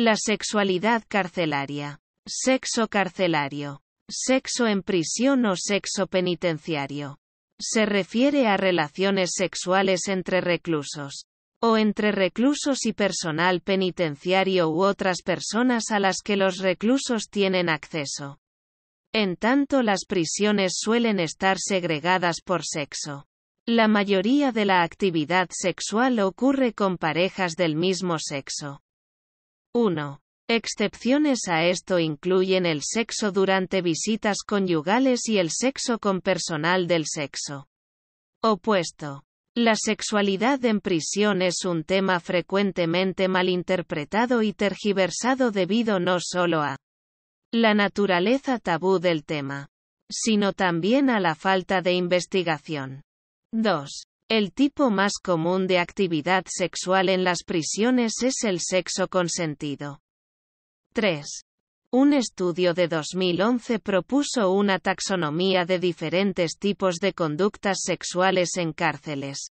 La sexualidad carcelaria. Sexo carcelario. Sexo en prisión o sexo penitenciario. Se refiere a relaciones sexuales entre reclusos o entre reclusos y personal penitenciario u otras personas a las que los reclusos tienen acceso. En tanto las prisiones suelen estar segregadas por sexo. La mayoría de la actividad sexual ocurre con parejas del mismo sexo. 1. Excepciones a esto incluyen el sexo durante visitas conyugales y el sexo con personal del sexo opuesto. La sexualidad en prisión es un tema frecuentemente malinterpretado y tergiversado debido no solo a la naturaleza tabú del tema, sino también a la falta de investigación. 2. El tipo más común de actividad sexual en las prisiones es el sexo consentido. 3. Un estudio de 2011 propuso una taxonomía de diferentes tipos de conductas sexuales en cárceles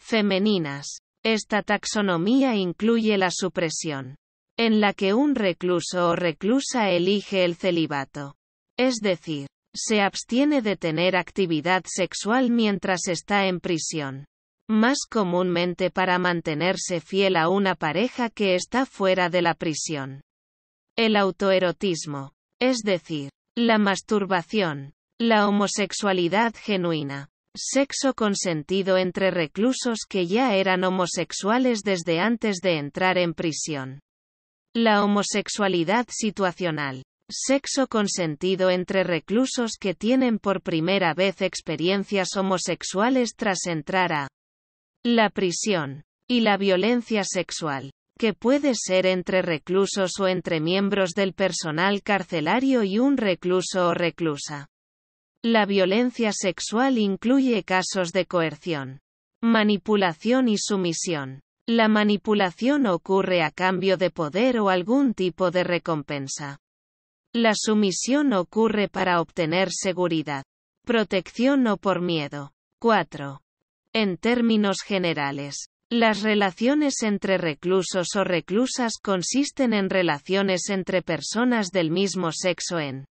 femeninas. Esta taxonomía incluye la supresión, en la que un recluso o reclusa elige el celibato. Es decir, se abstiene de tener actividad sexual mientras está en prisión. Más comúnmente para mantenerse fiel a una pareja que está fuera de la prisión. El autoerotismo. Es decir, la masturbación. La homosexualidad genuina. Sexo consentido entre reclusos que ya eran homosexuales desde antes de entrar en prisión. La homosexualidad situacional sexo consentido entre reclusos que tienen por primera vez experiencias homosexuales tras entrar a la prisión y la violencia sexual, que puede ser entre reclusos o entre miembros del personal carcelario y un recluso o reclusa. La violencia sexual incluye casos de coerción, manipulación y sumisión. La manipulación ocurre a cambio de poder o algún tipo de recompensa. La sumisión ocurre para obtener seguridad, protección o por miedo. 4. En términos generales, las relaciones entre reclusos o reclusas consisten en relaciones entre personas del mismo sexo en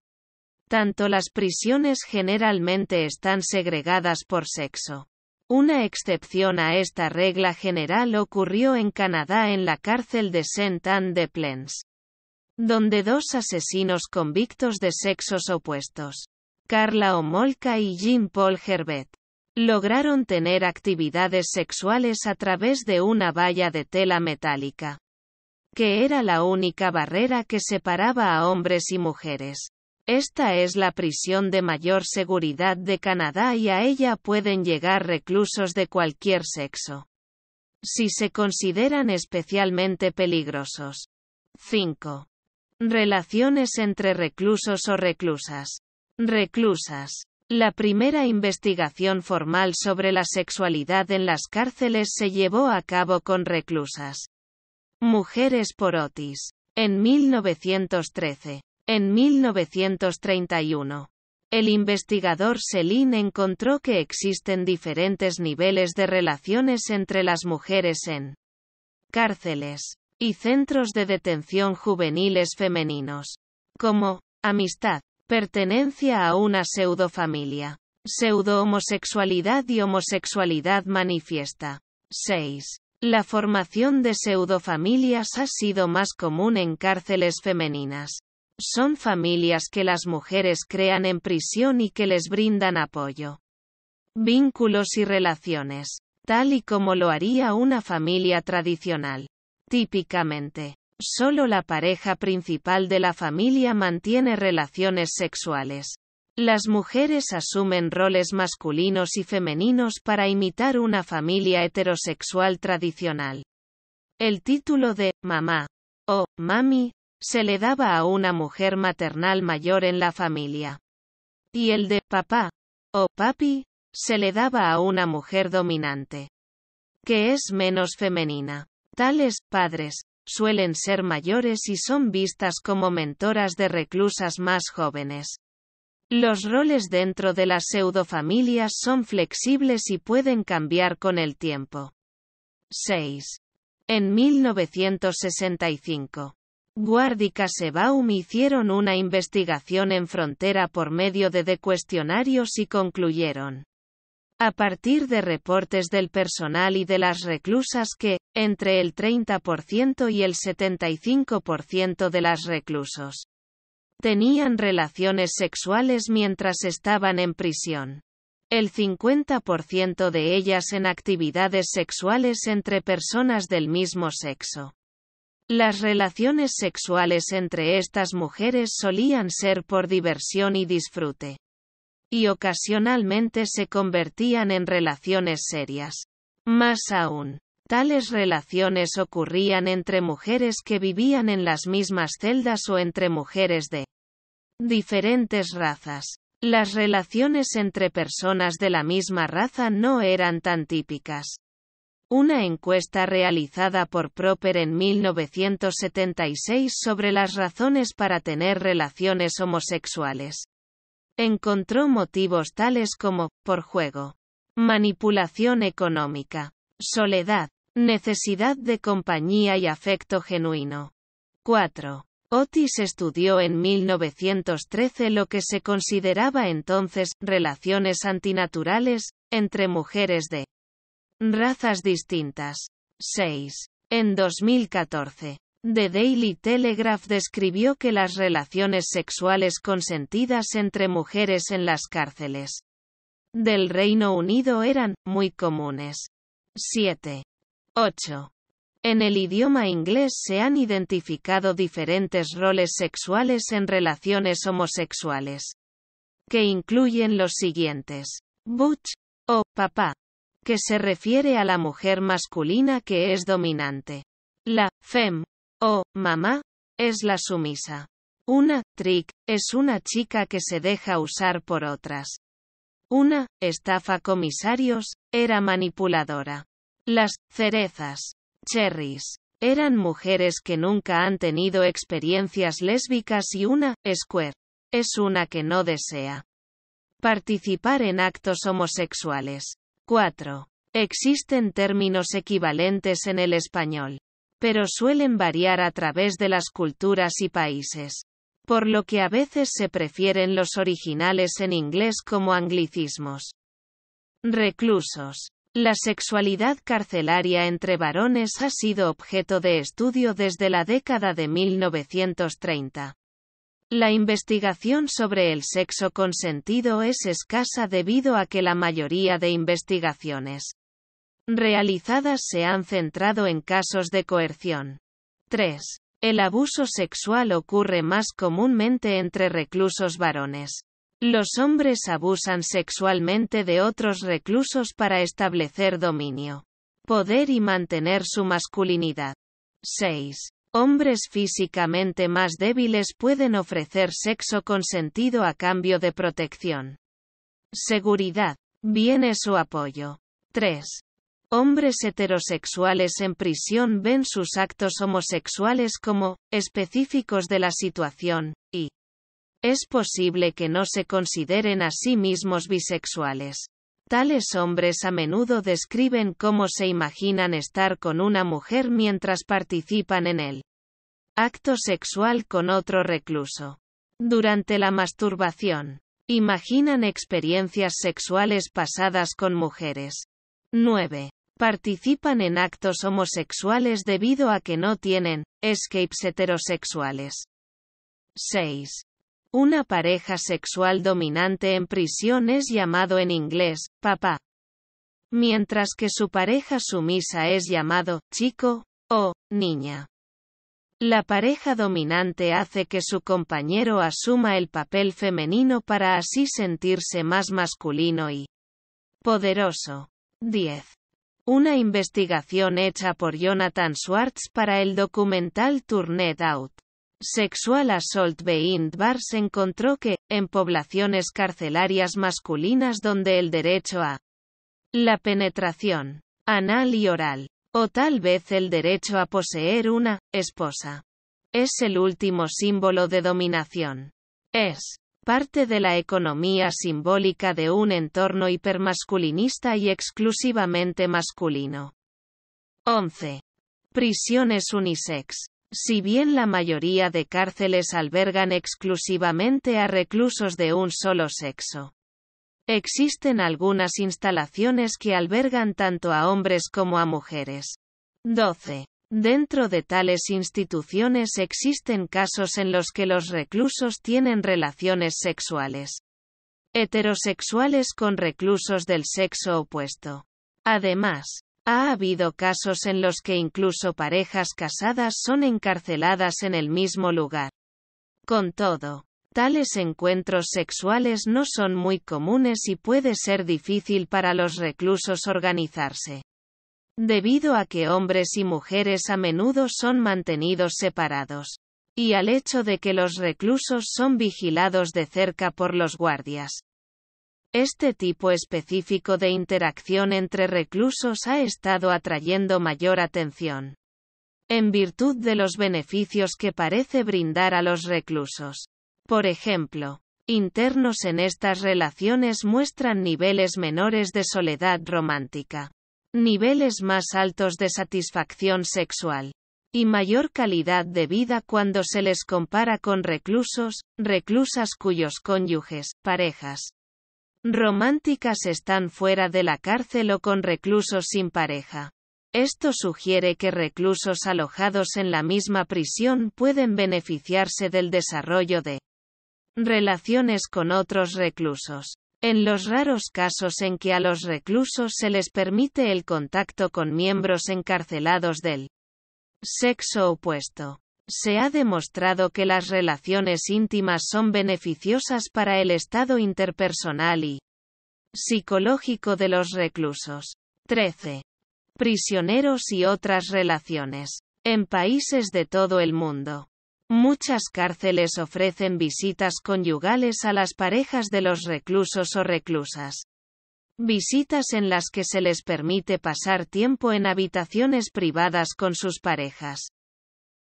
tanto las prisiones generalmente están segregadas por sexo. Una excepción a esta regla general ocurrió en Canadá en la cárcel de Saint Anne de Plains donde dos asesinos convictos de sexos opuestos, Carla Omolka y Jean-Paul Herbet, lograron tener actividades sexuales a través de una valla de tela metálica, que era la única barrera que separaba a hombres y mujeres. Esta es la prisión de mayor seguridad de Canadá y a ella pueden llegar reclusos de cualquier sexo. Si se consideran especialmente peligrosos. 5. Relaciones entre reclusos o reclusas. Reclusas. La primera investigación formal sobre la sexualidad en las cárceles se llevó a cabo con reclusas. Mujeres por Otis. En 1913. En 1931. El investigador Selin encontró que existen diferentes niveles de relaciones entre las mujeres en cárceles y centros de detención juveniles femeninos. Como, amistad, pertenencia a una pseudofamilia, pseudo-homosexualidad y homosexualidad manifiesta. 6. La formación de pseudofamilias ha sido más común en cárceles femeninas. Son familias que las mujeres crean en prisión y que les brindan apoyo, vínculos y relaciones, tal y como lo haría una familia tradicional. Típicamente, solo la pareja principal de la familia mantiene relaciones sexuales. Las mujeres asumen roles masculinos y femeninos para imitar una familia heterosexual tradicional. El título de mamá o mami se le daba a una mujer maternal mayor en la familia. Y el de papá o papi se le daba a una mujer dominante, que es menos femenina. Tales padres suelen ser mayores y son vistas como mentoras de reclusas más jóvenes. Los roles dentro de las pseudofamilias son flexibles y pueden cambiar con el tiempo. 6. En 1965, Ward y hicieron una investigación en frontera por medio de, de cuestionarios y concluyeron a partir de reportes del personal y de las reclusas que, entre el 30% y el 75% de las reclusos, tenían relaciones sexuales mientras estaban en prisión. El 50% de ellas en actividades sexuales entre personas del mismo sexo. Las relaciones sexuales entre estas mujeres solían ser por diversión y disfrute y ocasionalmente se convertían en relaciones serias. Más aún, tales relaciones ocurrían entre mujeres que vivían en las mismas celdas o entre mujeres de diferentes razas. Las relaciones entre personas de la misma raza no eran tan típicas. Una encuesta realizada por Proper en 1976 sobre las razones para tener relaciones homosexuales Encontró motivos tales como, por juego, manipulación económica, soledad, necesidad de compañía y afecto genuino. 4. Otis estudió en 1913 lo que se consideraba entonces relaciones antinaturales entre mujeres de razas distintas. 6. En 2014, The Daily Telegraph describió que las relaciones sexuales consentidas entre mujeres en las cárceles del Reino Unido eran muy comunes. 7. 8. En el idioma inglés se han identificado diferentes roles sexuales en relaciones homosexuales, que incluyen los siguientes. Butch, o papá, que se refiere a la mujer masculina que es dominante. La fem, Oh, mamá, es la sumisa. Una, trick, es una chica que se deja usar por otras. Una, estafa comisarios, era manipuladora. Las, cerezas, cherries, eran mujeres que nunca han tenido experiencias lésbicas y una, square, es una que no desea participar en actos homosexuales. 4. Existen términos equivalentes en el español pero suelen variar a través de las culturas y países. Por lo que a veces se prefieren los originales en inglés como anglicismos. Reclusos. La sexualidad carcelaria entre varones ha sido objeto de estudio desde la década de 1930. La investigación sobre el sexo consentido es escasa debido a que la mayoría de investigaciones realizadas se han centrado en casos de coerción. 3. El abuso sexual ocurre más comúnmente entre reclusos varones. Los hombres abusan sexualmente de otros reclusos para establecer dominio, poder y mantener su masculinidad. 6. Hombres físicamente más débiles pueden ofrecer sexo consentido a cambio de protección, seguridad, Viene su apoyo. 3. Hombres heterosexuales en prisión ven sus actos homosexuales como específicos de la situación, y es posible que no se consideren a sí mismos bisexuales. Tales hombres a menudo describen cómo se imaginan estar con una mujer mientras participan en el acto sexual con otro recluso. Durante la masturbación, imaginan experiencias sexuales pasadas con mujeres. 9 participan en actos homosexuales debido a que no tienen escapes heterosexuales. 6. Una pareja sexual dominante en prisión es llamado en inglés, papá. Mientras que su pareja sumisa es llamado, chico, o, niña. La pareja dominante hace que su compañero asuma el papel femenino para así sentirse más masculino y poderoso. 10. Una investigación hecha por Jonathan Schwartz para el documental Turned Out. Sexual Assault Behind Bars encontró que, en poblaciones carcelarias masculinas donde el derecho a la penetración anal y oral, o tal vez el derecho a poseer una esposa, es el último símbolo de dominación. Es parte de la economía simbólica de un entorno hipermasculinista y exclusivamente masculino. 11. Prisiones unisex. Si bien la mayoría de cárceles albergan exclusivamente a reclusos de un solo sexo, existen algunas instalaciones que albergan tanto a hombres como a mujeres. 12. Dentro de tales instituciones existen casos en los que los reclusos tienen relaciones sexuales heterosexuales con reclusos del sexo opuesto. Además, ha habido casos en los que incluso parejas casadas son encarceladas en el mismo lugar. Con todo, tales encuentros sexuales no son muy comunes y puede ser difícil para los reclusos organizarse debido a que hombres y mujeres a menudo son mantenidos separados, y al hecho de que los reclusos son vigilados de cerca por los guardias. Este tipo específico de interacción entre reclusos ha estado atrayendo mayor atención. En virtud de los beneficios que parece brindar a los reclusos. Por ejemplo, internos en estas relaciones muestran niveles menores de soledad romántica niveles más altos de satisfacción sexual y mayor calidad de vida cuando se les compara con reclusos, reclusas cuyos cónyuges, parejas románticas están fuera de la cárcel o con reclusos sin pareja. Esto sugiere que reclusos alojados en la misma prisión pueden beneficiarse del desarrollo de relaciones con otros reclusos. En los raros casos en que a los reclusos se les permite el contacto con miembros encarcelados del sexo opuesto, se ha demostrado que las relaciones íntimas son beneficiosas para el estado interpersonal y psicológico de los reclusos. 13. Prisioneros y otras relaciones. En países de todo el mundo. Muchas cárceles ofrecen visitas conyugales a las parejas de los reclusos o reclusas. Visitas en las que se les permite pasar tiempo en habitaciones privadas con sus parejas.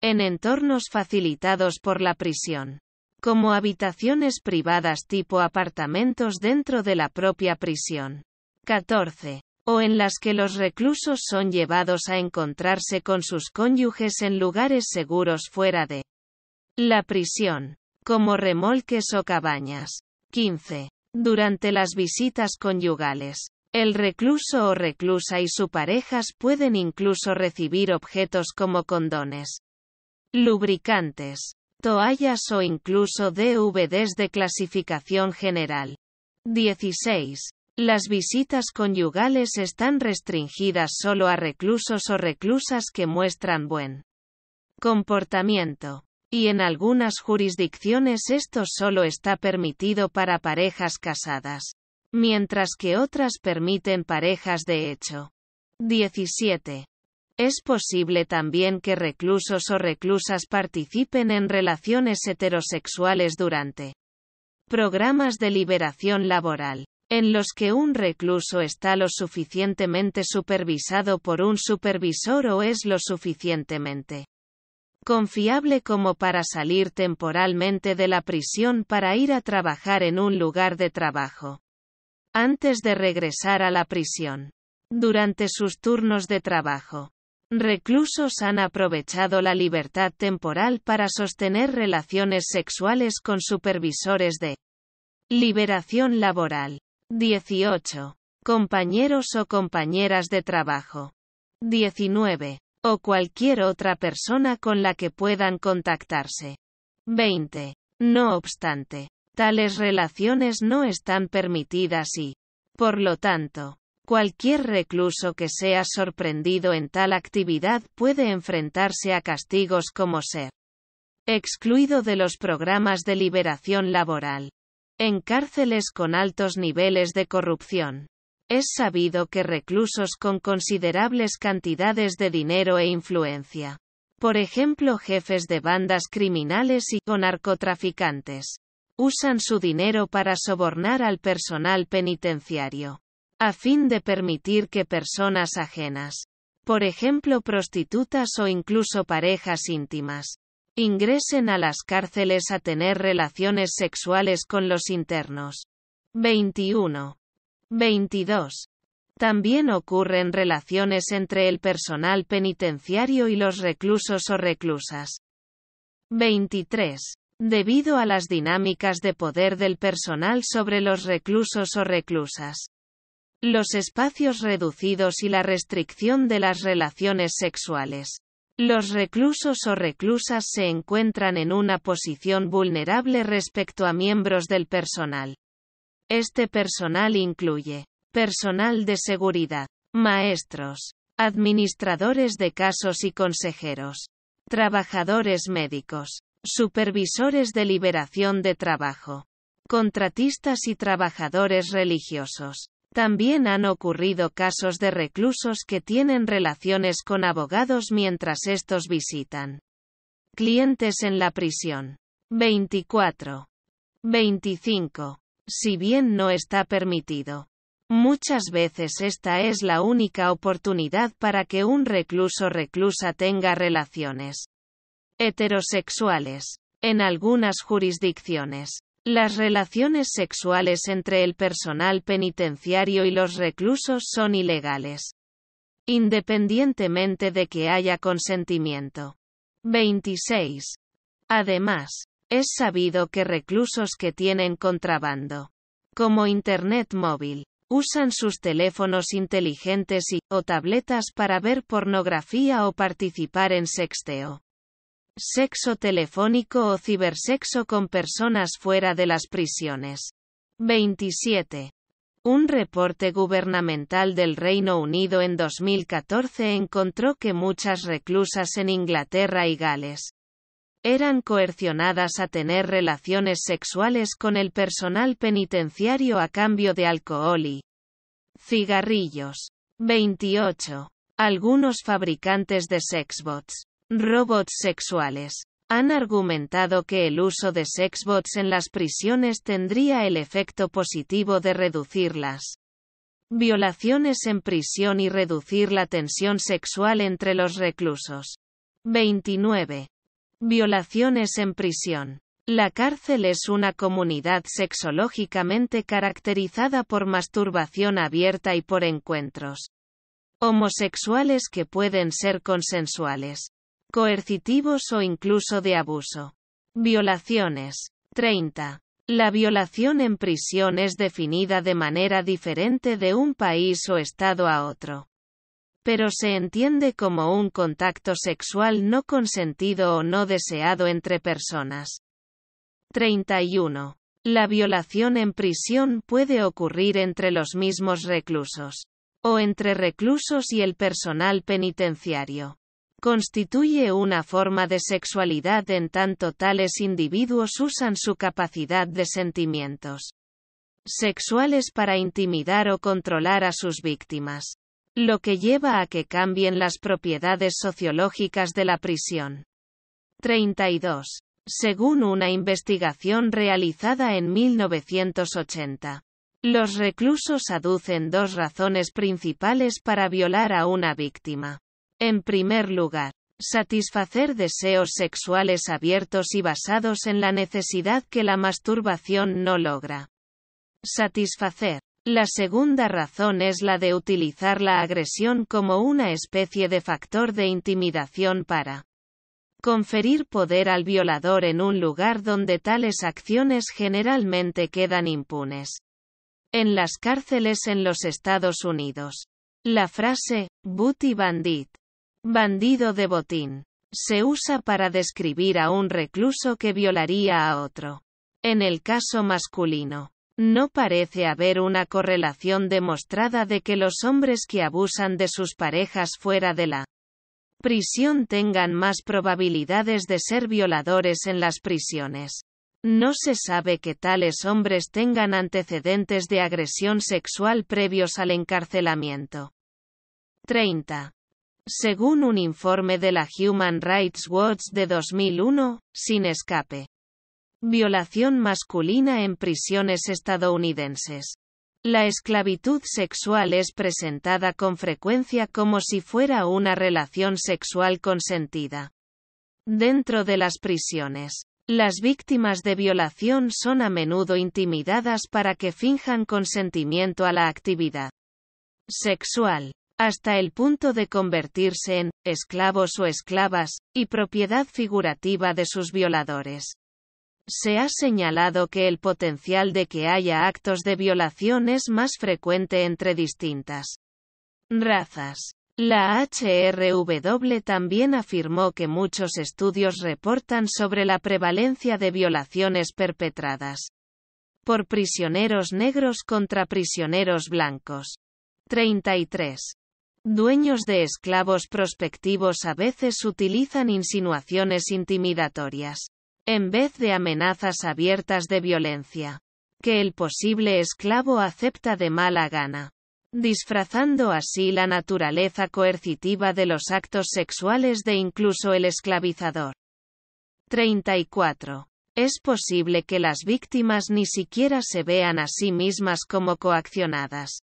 En entornos facilitados por la prisión. Como habitaciones privadas tipo apartamentos dentro de la propia prisión. 14 o en las que los reclusos son llevados a encontrarse con sus cónyuges en lugares seguros fuera de la prisión. Como remolques o cabañas. 15. Durante las visitas conyugales. El recluso o reclusa y su parejas pueden incluso recibir objetos como condones, lubricantes, toallas o incluso DVDs de clasificación general. 16. Las visitas conyugales están restringidas solo a reclusos o reclusas que muestran buen comportamiento. Y en algunas jurisdicciones esto solo está permitido para parejas casadas. Mientras que otras permiten parejas de hecho. 17. Es posible también que reclusos o reclusas participen en relaciones heterosexuales durante programas de liberación laboral, en los que un recluso está lo suficientemente supervisado por un supervisor o es lo suficientemente confiable como para salir temporalmente de la prisión para ir a trabajar en un lugar de trabajo. Antes de regresar a la prisión. Durante sus turnos de trabajo. Reclusos han aprovechado la libertad temporal para sostener relaciones sexuales con supervisores de liberación laboral. 18. Compañeros o compañeras de trabajo. 19 o cualquier otra persona con la que puedan contactarse. 20. No obstante, tales relaciones no están permitidas y, por lo tanto, cualquier recluso que sea sorprendido en tal actividad puede enfrentarse a castigos como ser excluido de los programas de liberación laboral en cárceles con altos niveles de corrupción es sabido que reclusos con considerables cantidades de dinero e influencia, por ejemplo jefes de bandas criminales y con narcotraficantes, usan su dinero para sobornar al personal penitenciario, a fin de permitir que personas ajenas, por ejemplo prostitutas o incluso parejas íntimas, ingresen a las cárceles a tener relaciones sexuales con los internos. 21. 22. También ocurren relaciones entre el personal penitenciario y los reclusos o reclusas. 23. Debido a las dinámicas de poder del personal sobre los reclusos o reclusas. Los espacios reducidos y la restricción de las relaciones sexuales. Los reclusos o reclusas se encuentran en una posición vulnerable respecto a miembros del personal. Este personal incluye personal de seguridad, maestros, administradores de casos y consejeros, trabajadores médicos, supervisores de liberación de trabajo, contratistas y trabajadores religiosos. También han ocurrido casos de reclusos que tienen relaciones con abogados mientras estos visitan clientes en la prisión. 24. 25 si bien no está permitido. Muchas veces esta es la única oportunidad para que un recluso reclusa tenga relaciones heterosexuales. En algunas jurisdicciones, las relaciones sexuales entre el personal penitenciario y los reclusos son ilegales, independientemente de que haya consentimiento. 26. Además, es sabido que reclusos que tienen contrabando, como Internet móvil, usan sus teléfonos inteligentes y, o tabletas para ver pornografía o participar en sexteo. Sexo telefónico o cibersexo con personas fuera de las prisiones. 27. Un reporte gubernamental del Reino Unido en 2014 encontró que muchas reclusas en Inglaterra y Gales eran coercionadas a tener relaciones sexuales con el personal penitenciario a cambio de alcohol y cigarrillos. 28. Algunos fabricantes de sexbots, robots sexuales, han argumentado que el uso de sexbots en las prisiones tendría el efecto positivo de reducir las violaciones en prisión y reducir la tensión sexual entre los reclusos. 29. Violaciones en prisión. La cárcel es una comunidad sexológicamente caracterizada por masturbación abierta y por encuentros homosexuales que pueden ser consensuales, coercitivos o incluso de abuso. Violaciones. 30. La violación en prisión es definida de manera diferente de un país o estado a otro pero se entiende como un contacto sexual no consentido o no deseado entre personas. 31. La violación en prisión puede ocurrir entre los mismos reclusos, o entre reclusos y el personal penitenciario. Constituye una forma de sexualidad en tanto tales individuos usan su capacidad de sentimientos sexuales para intimidar o controlar a sus víctimas lo que lleva a que cambien las propiedades sociológicas de la prisión. 32. Según una investigación realizada en 1980, los reclusos aducen dos razones principales para violar a una víctima. En primer lugar, satisfacer deseos sexuales abiertos y basados en la necesidad que la masturbación no logra. Satisfacer. La segunda razón es la de utilizar la agresión como una especie de factor de intimidación para conferir poder al violador en un lugar donde tales acciones generalmente quedan impunes. En las cárceles en los Estados Unidos. La frase, booty bandit, bandido de botín, se usa para describir a un recluso que violaría a otro. En el caso masculino, no parece haber una correlación demostrada de que los hombres que abusan de sus parejas fuera de la prisión tengan más probabilidades de ser violadores en las prisiones. No se sabe que tales hombres tengan antecedentes de agresión sexual previos al encarcelamiento. 30. Según un informe de la Human Rights Watch de 2001, sin escape. Violación masculina en prisiones estadounidenses. La esclavitud sexual es presentada con frecuencia como si fuera una relación sexual consentida. Dentro de las prisiones, las víctimas de violación son a menudo intimidadas para que finjan consentimiento a la actividad sexual, hasta el punto de convertirse en esclavos o esclavas, y propiedad figurativa de sus violadores. Se ha señalado que el potencial de que haya actos de violación es más frecuente entre distintas razas. La HRW también afirmó que muchos estudios reportan sobre la prevalencia de violaciones perpetradas por prisioneros negros contra prisioneros blancos. 33. Dueños de esclavos prospectivos a veces utilizan insinuaciones intimidatorias en vez de amenazas abiertas de violencia, que el posible esclavo acepta de mala gana, disfrazando así la naturaleza coercitiva de los actos sexuales de incluso el esclavizador. 34. Es posible que las víctimas ni siquiera se vean a sí mismas como coaccionadas.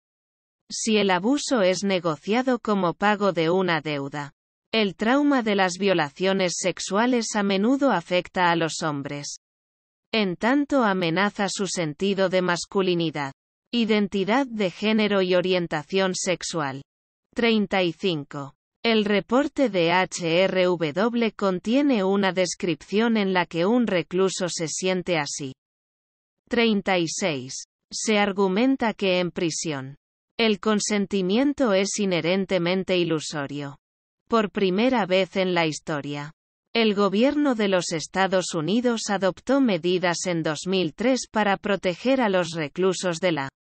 Si el abuso es negociado como pago de una deuda, el trauma de las violaciones sexuales a menudo afecta a los hombres. En tanto amenaza su sentido de masculinidad, identidad de género y orientación sexual. 35. El reporte de HRW contiene una descripción en la que un recluso se siente así. 36. Se argumenta que en prisión. El consentimiento es inherentemente ilusorio. Por primera vez en la historia. El gobierno de los Estados Unidos adoptó medidas en 2003 para proteger a los reclusos de la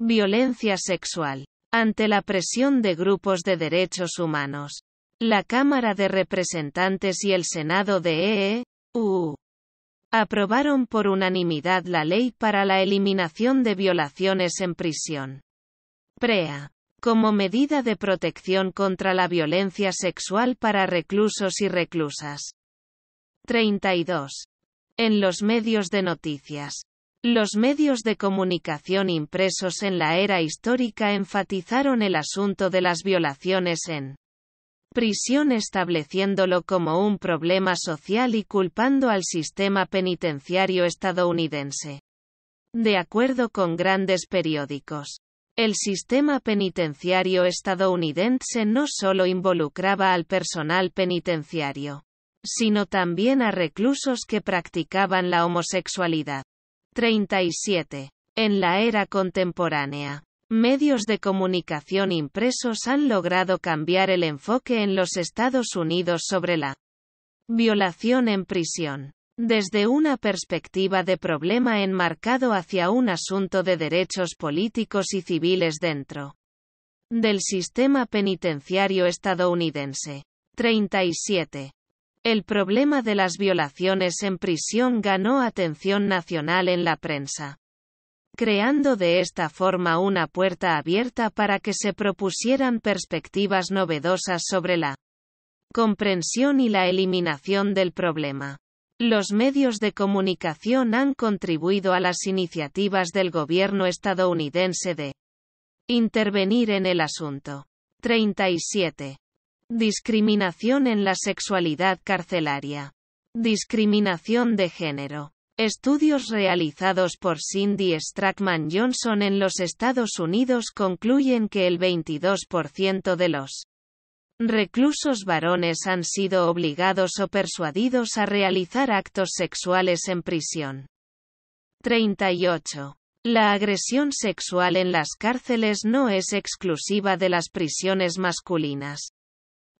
violencia sexual. Ante la presión de grupos de derechos humanos, la Cámara de Representantes y el Senado de EEU aprobaron por unanimidad la ley para la eliminación de violaciones en prisión. PREA como medida de protección contra la violencia sexual para reclusos y reclusas. 32. En los medios de noticias. Los medios de comunicación impresos en la era histórica enfatizaron el asunto de las violaciones en prisión estableciéndolo como un problema social y culpando al sistema penitenciario estadounidense. De acuerdo con grandes periódicos, el sistema penitenciario estadounidense no solo involucraba al personal penitenciario, sino también a reclusos que practicaban la homosexualidad. 37. En la era contemporánea, medios de comunicación impresos han logrado cambiar el enfoque en los Estados Unidos sobre la violación en prisión. Desde una perspectiva de problema enmarcado hacia un asunto de derechos políticos y civiles dentro del sistema penitenciario estadounidense. 37. El problema de las violaciones en prisión ganó atención nacional en la prensa, creando de esta forma una puerta abierta para que se propusieran perspectivas novedosas sobre la comprensión y la eliminación del problema. Los medios de comunicación han contribuido a las iniciativas del gobierno estadounidense de intervenir en el asunto. 37. Discriminación en la sexualidad carcelaria. Discriminación de género. Estudios realizados por Cindy Strackman Johnson en los Estados Unidos concluyen que el 22% de los Reclusos varones han sido obligados o persuadidos a realizar actos sexuales en prisión. 38. La agresión sexual en las cárceles no es exclusiva de las prisiones masculinas.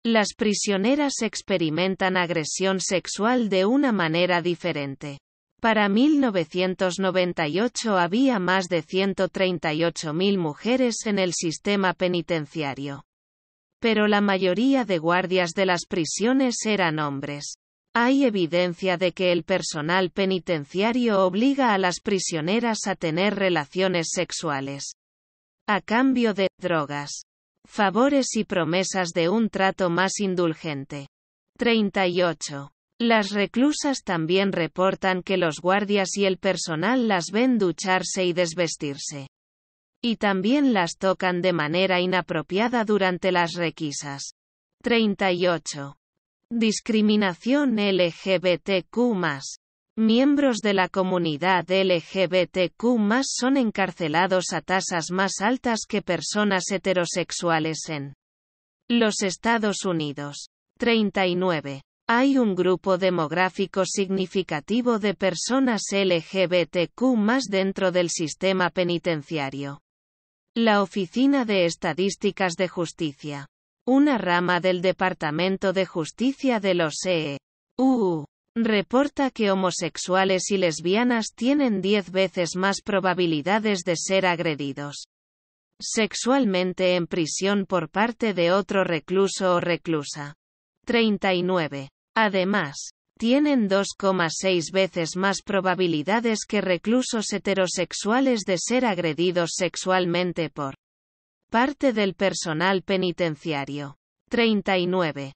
Las prisioneras experimentan agresión sexual de una manera diferente. Para 1998 había más de 138.000 mujeres en el sistema penitenciario. Pero la mayoría de guardias de las prisiones eran hombres. Hay evidencia de que el personal penitenciario obliga a las prisioneras a tener relaciones sexuales. A cambio de drogas, favores y promesas de un trato más indulgente. 38. Las reclusas también reportan que los guardias y el personal las ven ducharse y desvestirse. Y también las tocan de manera inapropiada durante las requisas. 38. Discriminación LGBTQ. Miembros de la comunidad LGBTQ son encarcelados a tasas más altas que personas heterosexuales en los Estados Unidos. 39. Hay un grupo demográfico significativo de personas LGBTQ dentro del sistema penitenciario. La Oficina de Estadísticas de Justicia. Una rama del Departamento de Justicia de los EU. Reporta que homosexuales y lesbianas tienen 10 veces más probabilidades de ser agredidos sexualmente en prisión por parte de otro recluso o reclusa. 39. Además, tienen 2,6 veces más probabilidades que reclusos heterosexuales de ser agredidos sexualmente por parte del personal penitenciario. 39.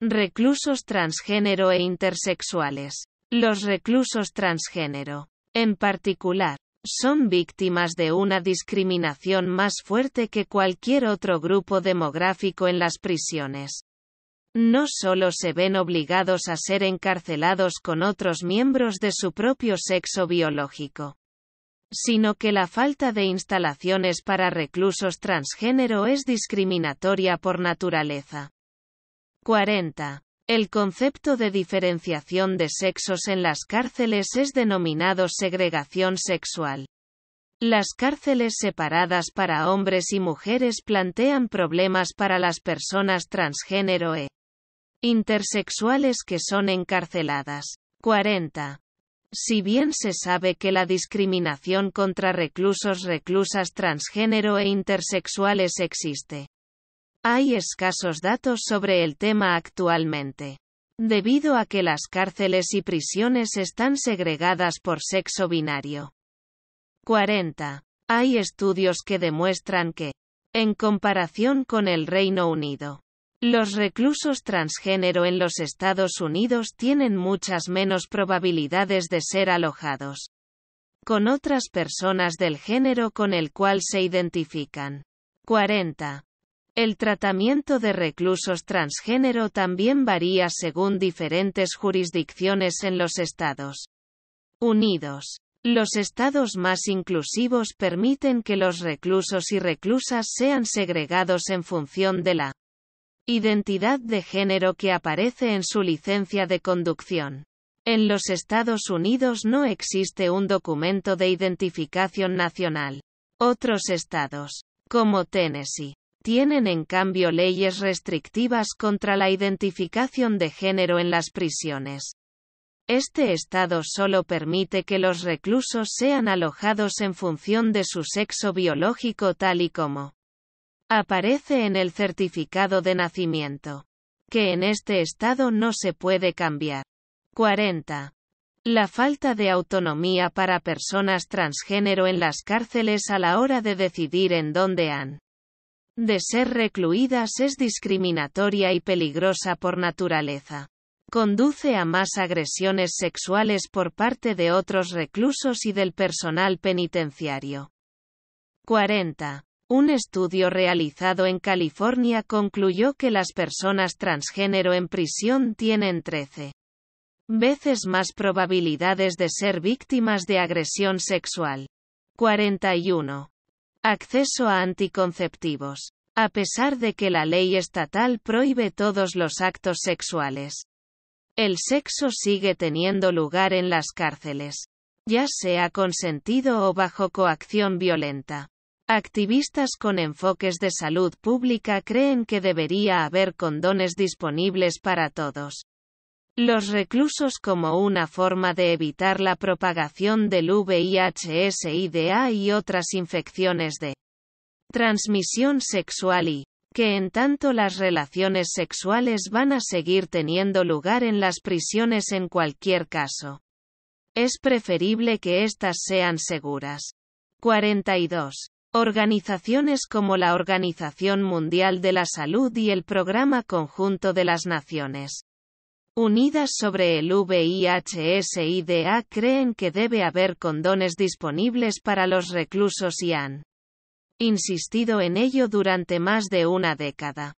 Reclusos transgénero e intersexuales. Los reclusos transgénero, en particular, son víctimas de una discriminación más fuerte que cualquier otro grupo demográfico en las prisiones no solo se ven obligados a ser encarcelados con otros miembros de su propio sexo biológico, sino que la falta de instalaciones para reclusos transgénero es discriminatoria por naturaleza. 40. El concepto de diferenciación de sexos en las cárceles es denominado segregación sexual. Las cárceles separadas para hombres y mujeres plantean problemas para las personas transgénero e intersexuales que son encarceladas. 40. Si bien se sabe que la discriminación contra reclusos, reclusas transgénero e intersexuales existe, hay escasos datos sobre el tema actualmente. Debido a que las cárceles y prisiones están segregadas por sexo binario. 40. Hay estudios que demuestran que, en comparación con el Reino Unido, los reclusos transgénero en los Estados Unidos tienen muchas menos probabilidades de ser alojados con otras personas del género con el cual se identifican. 40. El tratamiento de reclusos transgénero también varía según diferentes jurisdicciones en los Estados Unidos. Los estados más inclusivos permiten que los reclusos y reclusas sean segregados en función de la Identidad de género que aparece en su licencia de conducción. En los Estados Unidos no existe un documento de identificación nacional. Otros estados, como Tennessee, tienen en cambio leyes restrictivas contra la identificación de género en las prisiones. Este estado solo permite que los reclusos sean alojados en función de su sexo biológico tal y como Aparece en el certificado de nacimiento. Que en este estado no se puede cambiar. 40. La falta de autonomía para personas transgénero en las cárceles a la hora de decidir en dónde han de ser recluidas es discriminatoria y peligrosa por naturaleza. Conduce a más agresiones sexuales por parte de otros reclusos y del personal penitenciario. 40. Un estudio realizado en California concluyó que las personas transgénero en prisión tienen 13 veces más probabilidades de ser víctimas de agresión sexual. 41. Acceso a anticonceptivos. A pesar de que la ley estatal prohíbe todos los actos sexuales, el sexo sigue teniendo lugar en las cárceles, ya sea consentido o bajo coacción violenta. Activistas con enfoques de salud pública creen que debería haber condones disponibles para todos. Los reclusos como una forma de evitar la propagación del VIH-SIDA y otras infecciones de transmisión sexual y que en tanto las relaciones sexuales van a seguir teniendo lugar en las prisiones en cualquier caso. Es preferible que éstas sean seguras. 42. Organizaciones como la Organización Mundial de la Salud y el Programa Conjunto de las Naciones Unidas sobre el VIH-SIDA creen que debe haber condones disponibles para los reclusos y han insistido en ello durante más de una década.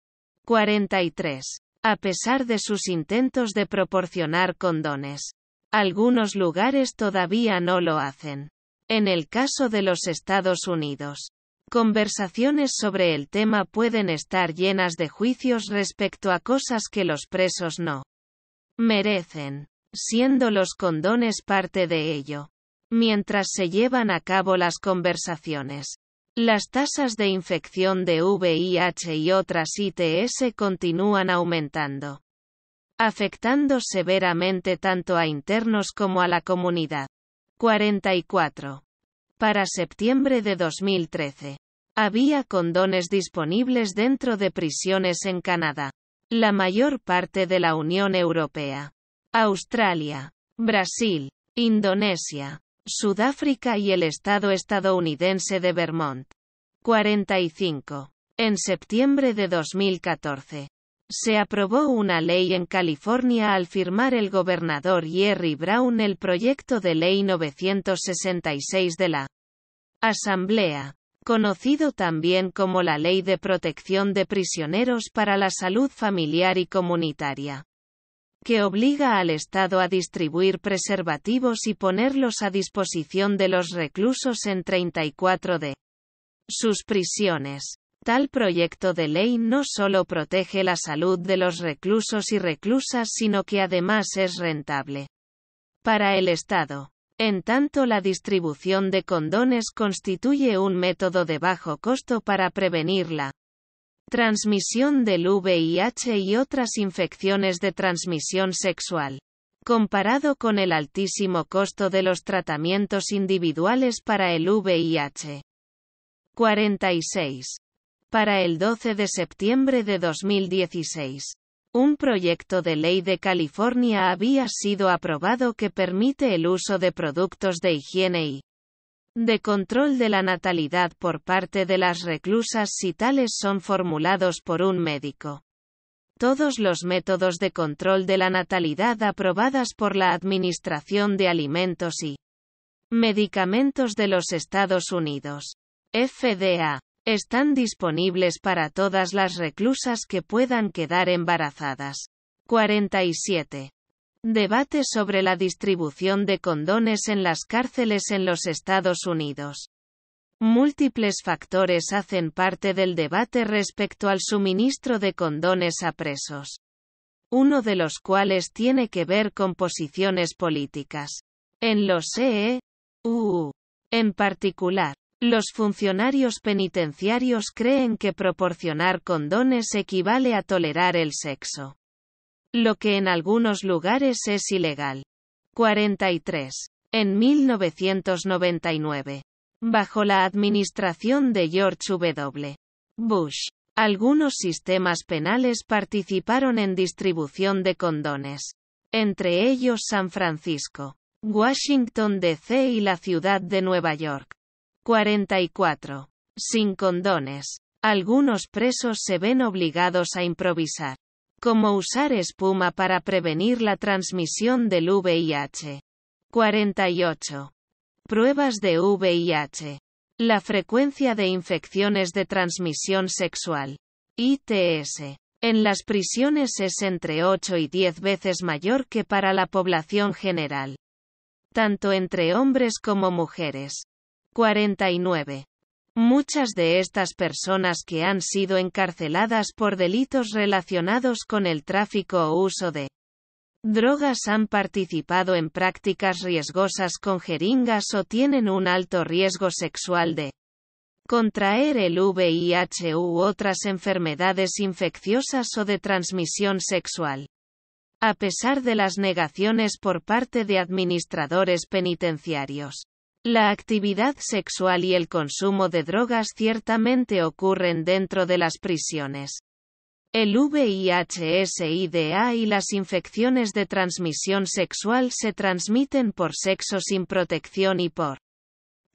43. A pesar de sus intentos de proporcionar condones, algunos lugares todavía no lo hacen. En el caso de los Estados Unidos, conversaciones sobre el tema pueden estar llenas de juicios respecto a cosas que los presos no merecen, siendo los condones parte de ello. Mientras se llevan a cabo las conversaciones, las tasas de infección de VIH y otras ITS continúan aumentando, afectando severamente tanto a internos como a la comunidad. 44. Para septiembre de 2013. Había condones disponibles dentro de prisiones en Canadá. La mayor parte de la Unión Europea. Australia. Brasil. Indonesia. Sudáfrica y el estado estadounidense de Vermont. 45. En septiembre de 2014. Se aprobó una ley en California al firmar el gobernador Jerry Brown el proyecto de ley 966 de la Asamblea, conocido también como la Ley de Protección de Prisioneros para la Salud Familiar y Comunitaria, que obliga al Estado a distribuir preservativos y ponerlos a disposición de los reclusos en 34 de sus prisiones. Tal proyecto de ley no solo protege la salud de los reclusos y reclusas, sino que además es rentable para el Estado. En tanto, la distribución de condones constituye un método de bajo costo para prevenir la transmisión del VIH y otras infecciones de transmisión sexual. Comparado con el altísimo costo de los tratamientos individuales para el VIH. 46 para el 12 de septiembre de 2016. Un proyecto de ley de California había sido aprobado que permite el uso de productos de higiene y de control de la natalidad por parte de las reclusas si tales son formulados por un médico. Todos los métodos de control de la natalidad aprobadas por la Administración de Alimentos y Medicamentos de los Estados Unidos. FDA. Están disponibles para todas las reclusas que puedan quedar embarazadas. 47. Debate sobre la distribución de condones en las cárceles en los Estados Unidos. Múltiples factores hacen parte del debate respecto al suministro de condones a presos. Uno de los cuales tiene que ver con posiciones políticas. En los UU. E en particular, los funcionarios penitenciarios creen que proporcionar condones equivale a tolerar el sexo. Lo que en algunos lugares es ilegal. 43. En 1999. Bajo la administración de George W. Bush, algunos sistemas penales participaron en distribución de condones. Entre ellos San Francisco, Washington, D.C. y la ciudad de Nueva York. 44. Sin condones. Algunos presos se ven obligados a improvisar. Como usar espuma para prevenir la transmisión del VIH. 48. Pruebas de VIH. La frecuencia de infecciones de transmisión sexual. ITS. En las prisiones es entre 8 y 10 veces mayor que para la población general. Tanto entre hombres como mujeres. 49. Muchas de estas personas que han sido encarceladas por delitos relacionados con el tráfico o uso de drogas han participado en prácticas riesgosas con jeringas o tienen un alto riesgo sexual de contraer el VIH u otras enfermedades infecciosas o de transmisión sexual. A pesar de las negaciones por parte de administradores penitenciarios, la actividad sexual y el consumo de drogas ciertamente ocurren dentro de las prisiones. El VIH-SIDA y las infecciones de transmisión sexual se transmiten por sexo sin protección y por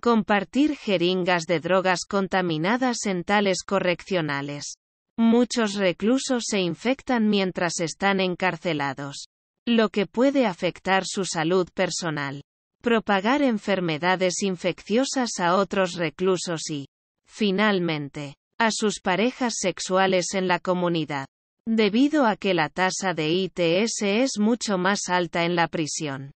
compartir jeringas de drogas contaminadas en tales correccionales. Muchos reclusos se infectan mientras están encarcelados, lo que puede afectar su salud personal propagar enfermedades infecciosas a otros reclusos y, finalmente, a sus parejas sexuales en la comunidad. Debido a que la tasa de ITS es mucho más alta en la prisión.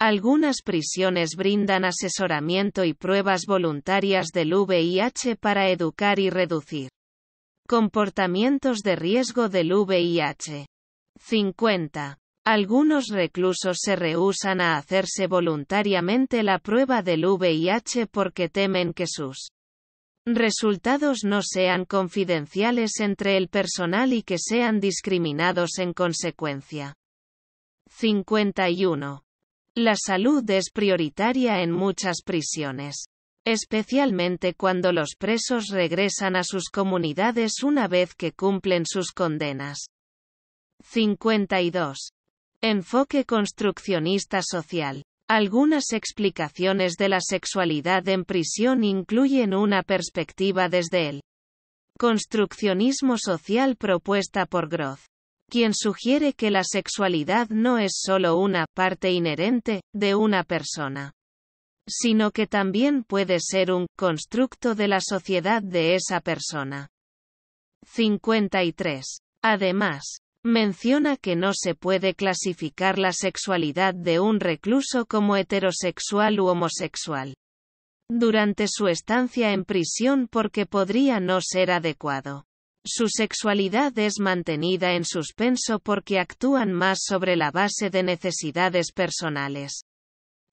Algunas prisiones brindan asesoramiento y pruebas voluntarias del VIH para educar y reducir comportamientos de riesgo del VIH. 50. Algunos reclusos se rehúsan a hacerse voluntariamente la prueba del VIH porque temen que sus resultados no sean confidenciales entre el personal y que sean discriminados en consecuencia. 51. La salud es prioritaria en muchas prisiones, especialmente cuando los presos regresan a sus comunidades una vez que cumplen sus condenas. 52. Enfoque construccionista social. Algunas explicaciones de la sexualidad en prisión incluyen una perspectiva desde el construccionismo social propuesta por Groth, quien sugiere que la sexualidad no es solo una parte inherente de una persona, sino que también puede ser un constructo de la sociedad de esa persona. 53. Además, menciona que no se puede clasificar la sexualidad de un recluso como heterosexual u homosexual durante su estancia en prisión porque podría no ser adecuado. Su sexualidad es mantenida en suspenso porque actúan más sobre la base de necesidades personales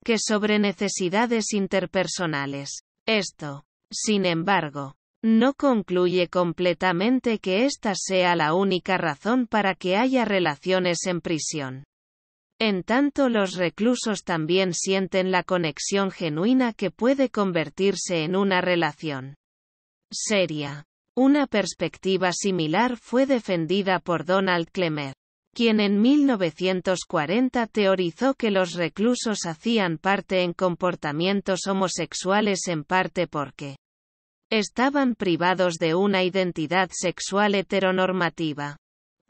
que sobre necesidades interpersonales. Esto, sin embargo, no concluye completamente que esta sea la única razón para que haya relaciones en prisión. En tanto los reclusos también sienten la conexión genuina que puede convertirse en una relación seria. Una perspectiva similar fue defendida por Donald Klemer, quien en 1940 teorizó que los reclusos hacían parte en comportamientos homosexuales en parte porque estaban privados de una identidad sexual heteronormativa.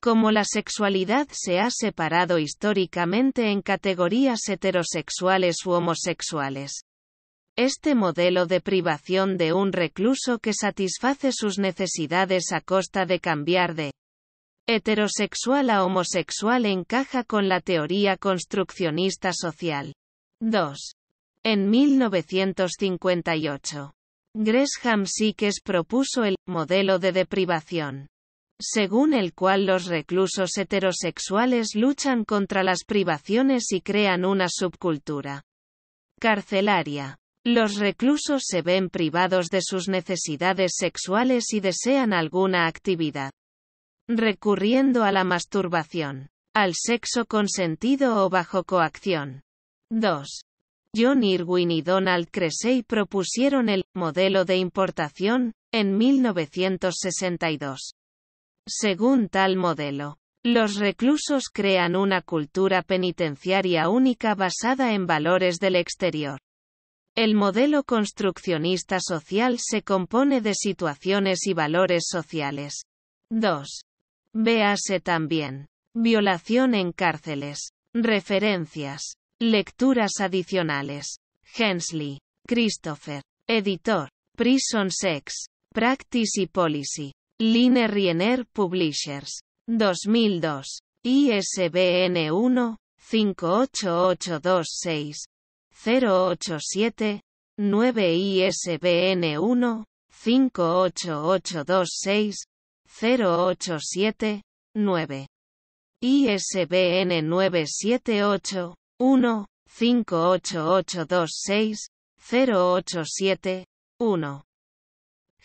Como la sexualidad se ha separado históricamente en categorías heterosexuales u homosexuales. Este modelo de privación de un recluso que satisface sus necesidades a costa de cambiar de heterosexual a homosexual encaja con la teoría construccionista social. 2. En 1958. Gresham Sikes propuso el modelo de deprivación, según el cual los reclusos heterosexuales luchan contra las privaciones y crean una subcultura carcelaria. Los reclusos se ven privados de sus necesidades sexuales y desean alguna actividad, recurriendo a la masturbación, al sexo consentido o bajo coacción. 2. John Irwin y Donald Cresey propusieron el modelo de importación en 1962. Según tal modelo, los reclusos crean una cultura penitenciaria única basada en valores del exterior. El modelo construccionista social se compone de situaciones y valores sociales. 2. Véase también. Violación en cárceles. Referencias. Lecturas adicionales. Hensley. Christopher. Editor. Prison Sex. Practice y Policy. Liner Riener Publishers. 2002. ISBN 1 58826 087 9 ISBN 1 58826 087 9 ISBN 978 1, 58826, 087, 1.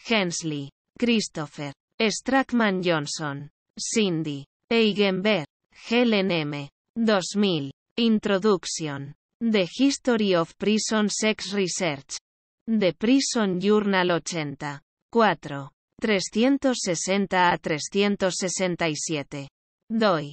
Hensley, Christopher, Strackman Johnson, Cindy, Eigenberg, Helen M. 2000. Introduction. The History of Prison Sex Research. The Prison Journal 80. 4. 360 a 367. DOI.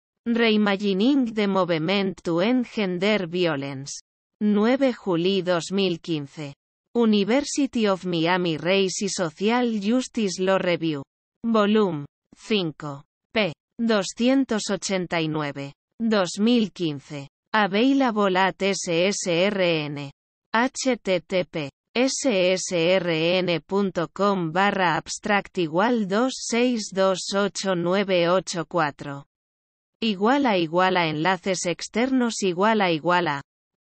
Reimagining the Movement to Engender Gender Violence. 9 Juli 2015. University of Miami Race y Social Justice Law Review. Volume 5. p. 289. 2015. Available at SSRN. http ssrn.com barra abstract igual 2628984 Igual a igual a enlaces externos igual a igual a